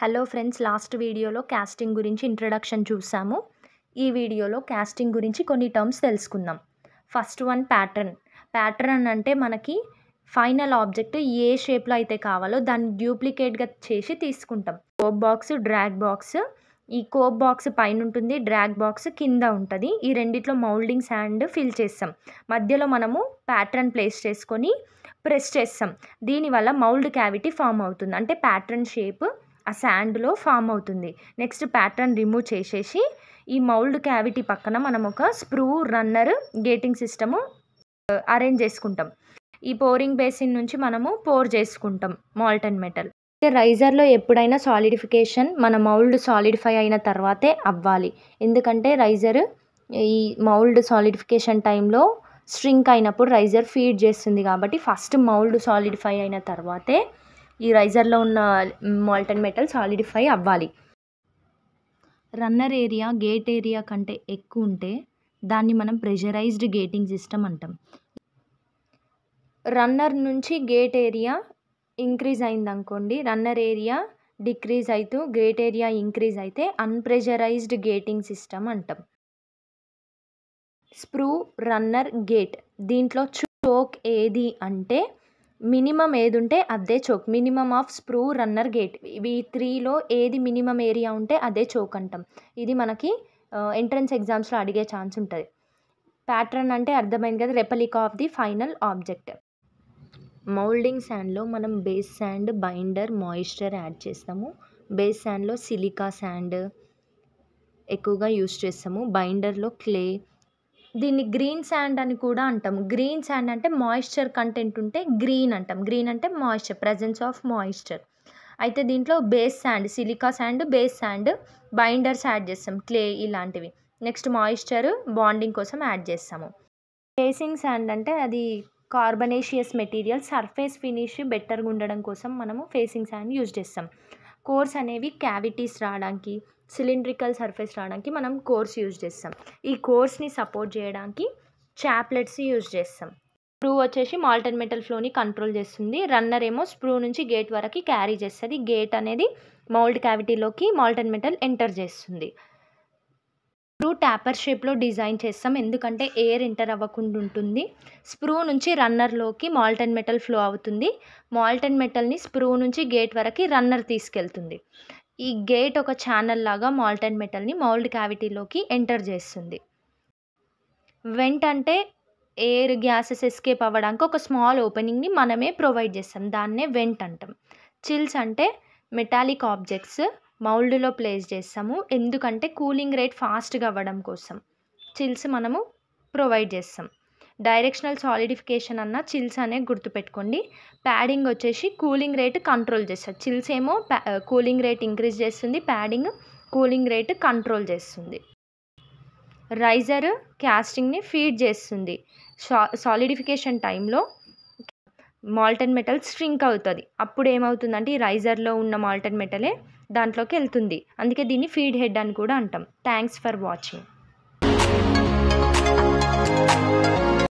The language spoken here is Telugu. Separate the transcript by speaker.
Speaker 1: హలో ఫ్రెండ్స్ లాస్ట్ వీడియోలో క్యాస్టింగ్ గురించి ఇంట్రడక్షన్ చూసాము ఈ వీడియోలో క్యాస్టింగ్ గురించి కొన్ని టర్మ్స్ తెలుసుకుందాం ఫస్ట్ వన్ ప్యాటర్న్ ప్యాటర్న్ అంటే మనకి ఫైనల్ ఆబ్జెక్ట్ ఏ షేప్లో అయితే కావాలో దాన్ని డ్యూప్లికేట్గా చేసి తీసుకుంటాం కోప్ బాక్స్ డ్రాగ్ బాక్స్ ఈ కోప్ బాక్స్ పైన ఉంటుంది డ్రాగ్ బాక్స్ కింద ఉంటుంది ఈ రెండిట్లో మౌల్డింగ్ హ్యాండ్ ఫిల్ చేస్తాం మధ్యలో మనము ప్యాటర్న్ ప్లేస్ చేసుకొని ప్రెస్ చేస్తాం దీనివల్ల మౌల్డ్ క్యావిటీ ఫామ్ అవుతుంది అంటే ప్యాటర్న్ షేప్ ఆ శాండ్లో ఫామ్ అవుతుంది నెక్స్ట్ ప్యాటర్న్ రిమూవ్ చేసేసి ఈ మౌల్డ్ క్యావిటీ పక్కన మనం ఒక sprue runner gating system arrange చేసుకుంటాం ఈ పోరింగ్ బేసిన్ నుంచి మనము పోర్ చేసుకుంటాం మాల్టన్ మెటల్ రైజర్లో ఎప్పుడైనా సాలిడిఫికేషన్ మన మౌల్డ్ సాలిడిఫై అయిన తర్వాతే అవ్వాలి ఎందుకంటే రైజర్ ఈ మౌల్డ్ సాలిడిఫికేషన్ టైంలో స్ట్రింక్ అయినప్పుడు రైజర్ ఫీడ్ చేస్తుంది కాబట్టి ఫస్ట్ మౌల్డ్ సాలిడిఫై అయిన తర్వాతే ఈ రైజర్లో ఉన్న మాల్టన్ మెటల్ సాలిడిఫై అవ్వాలి రన్నర్ ఏరియా గేట్ ఏరియా కంటే ఎక్కువ ఉంటే దాన్ని మనం ప్రెషరైజ్డ్ గేటింగ్ సిస్టమ్ అంటాం రన్నర్ నుంచి గేట్ ఏరియా ఇంక్రీజ్ అయిందనుకోండి రన్నర్ ఏరియా డిక్రీజ్ అవుతూ గేట్ ఏరియా ఇంక్రీజ్ అయితే అన్ప్రెషరైజ్డ్ గేటింగ్ సిస్టమ్ అంటాం స్ప్రూ రన్నర్ గేట్ దీంట్లో చోక్ ఏది అంటే మినిమం ఏది ఉంటే అదే choke minimum of sprue runner gate ఇవి త్రీలో ఏది మినిమం ఏరియా ఉంటే అదే చౌక్ అంటాం ఇది మనకి ఎంట్రన్స్ ఎగ్జామ్స్లో అడిగే ఛాన్స్ ఉంటుంది ప్యాటర్న్ అంటే అర్థమైంది కదా replica of the final object moulding శాండ్లో మనం base sand binder moisture add చేస్తాము బేస్ శాండ్లో సిలికా శాండ్ ఎక్కువగా యూస్ చేస్తాము బైండర్లో క్లే దీన్ని గ్రీన్ శాండ్ అని కూడా అంటాం గ్రీన్ శాండ్ అంటే మాయిశ్చర్ కంటెంట్ ఉంటే గ్రీన్ అంటాం గ్రీన్ అంటే మాయిశ్చర్ ప్రజెన్స్ ఆఫ్ మాయిశ్చర్ అయితే దీంట్లో base sand silica sand base sand binders add చేస్తాం క్లే ఇలాంటివి నెక్స్ట్ మాయిశ్చర్ బాండింగ్ కోసం యాడ్ చేస్తాము ఫేసింగ్ శాండ్ అంటే అది కార్బనేషియస్ మెటీరియల్ సర్ఫేస్ ఫినిష్ బెటర్గా ఉండడం కోసం మనము ఫేసింగ్ శాండ్ యూజ్ చేస్తాం కోర్స్ అనేవి క్యావిటీస్ రావడానికి సిలిండ్రికల్ సర్ఫేస్ రావడానికి మనం కోర్స్ యూజ్ చేస్తాం ఈ కోర్స్ని సపోర్ట్ చేయడానికి చాప్లెట్స్ యూజ్ చేస్తాం స్ప్రూ వచ్చేసి మాల్టన్ మెటల్ ఫ్లోని కంట్రోల్ చేస్తుంది రన్నర్ ఏమో స్ప్రూ నుంచి గేట్ వరకు క్యారీ చేస్తుంది గేట్ అనేది మౌల్డ్ క్యావిటీలోకి మాల్టన్ మెటల్ ఎంటర్ చేస్తుంది టూ ట్యాపర్ షేప్లో డిజైన్ చేస్తాం ఎందుకంటే ఎయిర్ ఎంటర్ అవ్వకుండా ఉంటుంది స్ప్రూ నుంచి రన్నర్లోకి మాల్టన్ మెటల్ ఫ్లో అవుతుంది మాల్టన్ మెటల్ని స్ప్రూ నుంచి గేట్ వరకు రన్నర్ తీసుకెళ్తుంది ఈ గేట్ ఒక ఛానల్ లాగా మాల్టన్ మెటల్ని మౌల్డ్ క్యావిటీలోకి ఎంటర్ చేస్తుంది వెంట్ అంటే ఎయిర్ గ్యాసెస్ ఎస్కేప్ అవ్వడానికి ఒక స్మాల్ ఓపెనింగ్ని మనమే ప్రొవైడ్ చేస్తాం దాన్నే వెంట్ అంటాం చిల్స్ అంటే మెటాలిక్ ఆబ్జెక్ట్స్ మౌల్డ్లో ప్లేస్ చేస్తాము ఎందుకంటే కూలింగ్ రేట్ ఫాస్ట్గా అవ్వడం కోసం చిల్స్ మనము ప్రొవైడ్ చేస్తాం డైరెక్షనల్ సాలిడిఫికేషన్ అన్న చిల్స్ అనే గుర్తుపెట్టుకోండి ప్యాడింగ్ వచ్చేసి కూలింగ్ రేట్ కంట్రోల్ చేస్తుంది చిల్స్ ఏమో కూలింగ్ రేట్ ఇంక్రీజ్ చేస్తుంది ప్యాడింగ్ కూలింగ్ రేట్ కంట్రోల్ చేస్తుంది రైజర్ క్యాస్టింగ్ని ఫీడ్ చేస్తుంది సాలిడిఫికేషన్ టైంలో మాల్టన్ మెటల్ స్ట్రింక్ అవుతుంది అప్పుడు ఏమవుతుందంటే ఈ రైజర్లో ఉన్న మాల్టన్ మెటలే దాంట్లోకి వెళ్తుంది అందుకే దీన్ని ఫీడ్ హెడ్ అని కూడా అంటాం థ్యాంక్స్ ఫర్ వాచింగ్